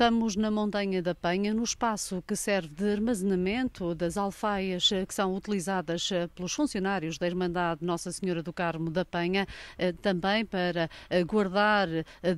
Estamos na Montanha da Penha, no espaço que serve de armazenamento das alfaias que são utilizadas eh, pelos funcionários da Irmandade Nossa Senhora do Carmo da Penha, eh, também para eh, guardar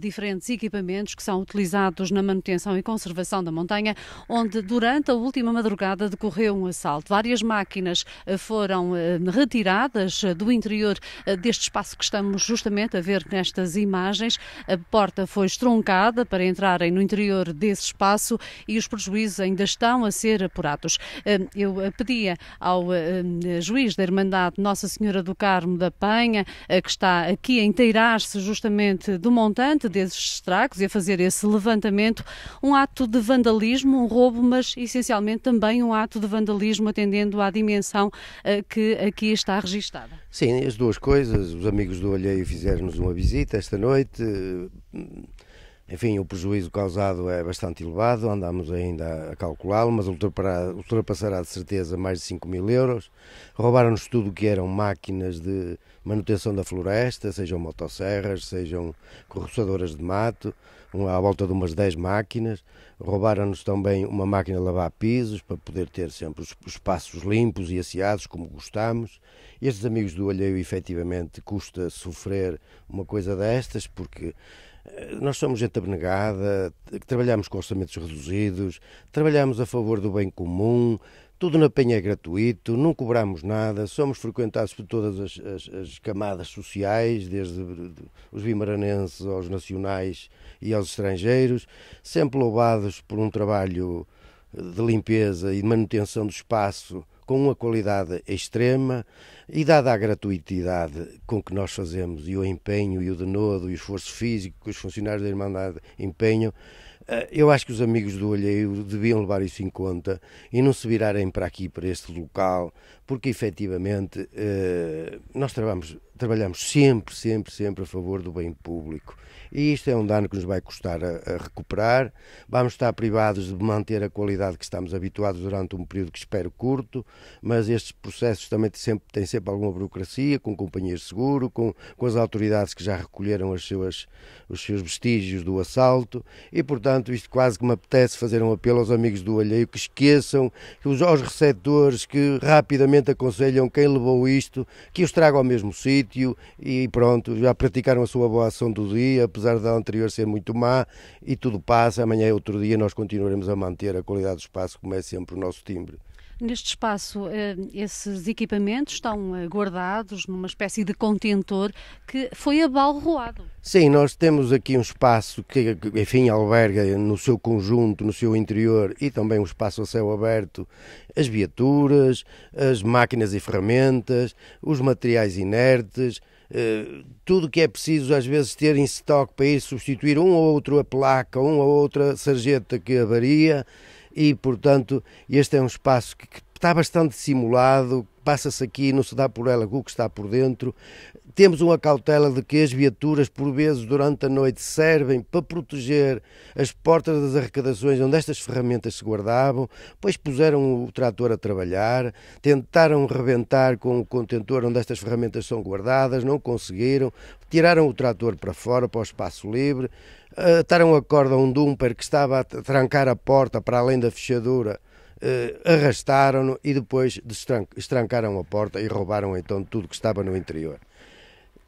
diferentes equipamentos que são utilizados na manutenção e conservação da montanha, onde durante a última madrugada decorreu um assalto. Várias máquinas foram retiradas do interior deste espaço que estamos justamente a ver nestas imagens. A porta foi estroncada para entrarem no interior desse espaço e os prejuízos ainda estão a ser apurados. Eh, eu eh, pedia ao eh, juiz da Irmandade Nossa Senhora do Carmo da Penha, que está aqui a inteirar-se justamente do montante desses estragos e a fazer esse levantamento, um ato de vandalismo, um roubo, mas essencialmente também um ato de vandalismo atendendo à dimensão que aqui está registada. Sim, as duas coisas. Os amigos do Alheio fizeram-nos uma visita esta noite, enfim, o prejuízo causado é bastante elevado, andamos ainda a calculá-lo, mas ultrapassará de certeza mais de 5 mil euros. Roubaram-nos tudo o que eram máquinas de manutenção da floresta, sejam motosserras, sejam corroçadoras de mato, à volta de umas 10 máquinas. Roubaram-nos também uma máquina de lavar pisos, para poder ter sempre os espaços limpos e asseados, como gostamos. Estes amigos do alheio, efetivamente, custa sofrer uma coisa destas, porque eh, nós somos gente abnegada, trabalhamos com orçamentos reduzidos, trabalhamos a favor do bem comum, tudo na Penha é gratuito, não cobramos nada, somos frequentados por todas as, as, as camadas sociais, desde os vimaranenses aos nacionais e aos estrangeiros, sempre louvados por um trabalho eh, de limpeza e de manutenção do espaço com uma qualidade extrema e dada a gratuitidade com que nós fazemos e o empenho e o denodo e o esforço físico que os funcionários da Irmandade empenham, eh, eu acho que os amigos do Olheiro deviam levar isso em conta e não se virarem para aqui, para este local, porque efetivamente eh, nós trabalhamos trabalhamos sempre, sempre, sempre a favor do bem público. E isto é um dano que nos vai custar a, a, recuperar. Vamos estar privados de manter a qualidade que estamos habituados durante um período que espero curto, mas estes processos também têm sempre, têm sempre alguma burocracia, com companhias de seguro, com, com as autoridades que já recolheram as suas, os seus vestígios do assalto. E, portanto, isto quase que me apetece fazer um apelo aos amigos do alheio que esqueçam, que os, aos receptores que rapidamente aconselham quem levou isto, que os traga ao mesmo sítio sítio e pronto, já praticaram a sua boa ação do dia, apesar da anterior ser muito má, e tudo passa, amanhã é outro dia, nós continuaremos a manter a qualidade do espaço, como é sempre o nosso timbre. Neste espaço, eh, esses equipamentos estão eh, guardados numa espécie de contentor que foi abalroado. Sim, nós temos aqui um espaço que, enfim, alberga no seu conjunto, no seu interior e também um espaço a céu aberto, as viaturas, as máquinas e ferramentas, os materiais inertes, tudo eh, tudo que é preciso às vezes ter em estoque para ir substituir um ou outro a placa, um ou outra sarjeta que avaria e, portanto, este é um espaço que, que está bastante simulado, passa-se aqui, não se dá por ela o que está por dentro. Temos uma cautela de que as viaturas, por vezes, durante a noite, servem para proteger as portas das arrecadações onde estas ferramentas se guardavam, pois puseram o trator a trabalhar, tentaram rebentar com o contentor onde estas ferramentas são guardadas, não conseguiram, tiraram o trator para fora, para o espaço livre, eh, ataram a corda a um dumper que estava a trancar a porta para além da fechadura eh, arrastaram-no e depois estrancaram a porta e roubaram então tudo que estava no interior.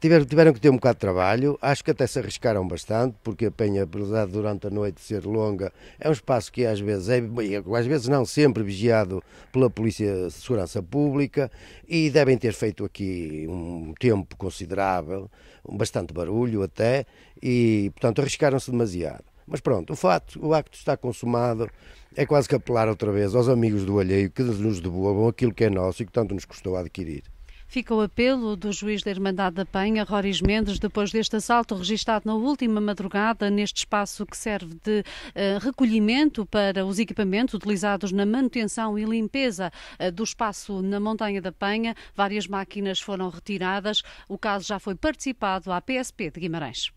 Tiveram, tiveram que ter um bocado de trabalho, acho que até se arriscaram bastante, porque a penha, apesar de durante a noite ser longa, é um espaço que às vezes, é, às vezes não, sempre vigiado pela Polícia de Segurança Pública e devem ter feito aqui um tempo considerável, bastante barulho até, e portanto arriscaram-se demasiado. Mas pronto, o facto, o acto está consumado, é quase que apelar outra vez aos amigos do alheio que nos devolvam aquilo que é nosso e que tanto nos custou adquirir. Fica o apelo do juiz da Irmandade da Penha, Roris Mendes, depois deste assalto registado na última madrugada neste espaço que serve de uh, recolhimento para os equipamentos utilizados na manutenção e limpeza uh, do espaço na Montanha da Penha. Várias máquinas foram retiradas. O caso já foi participado à PSP de Guimarães.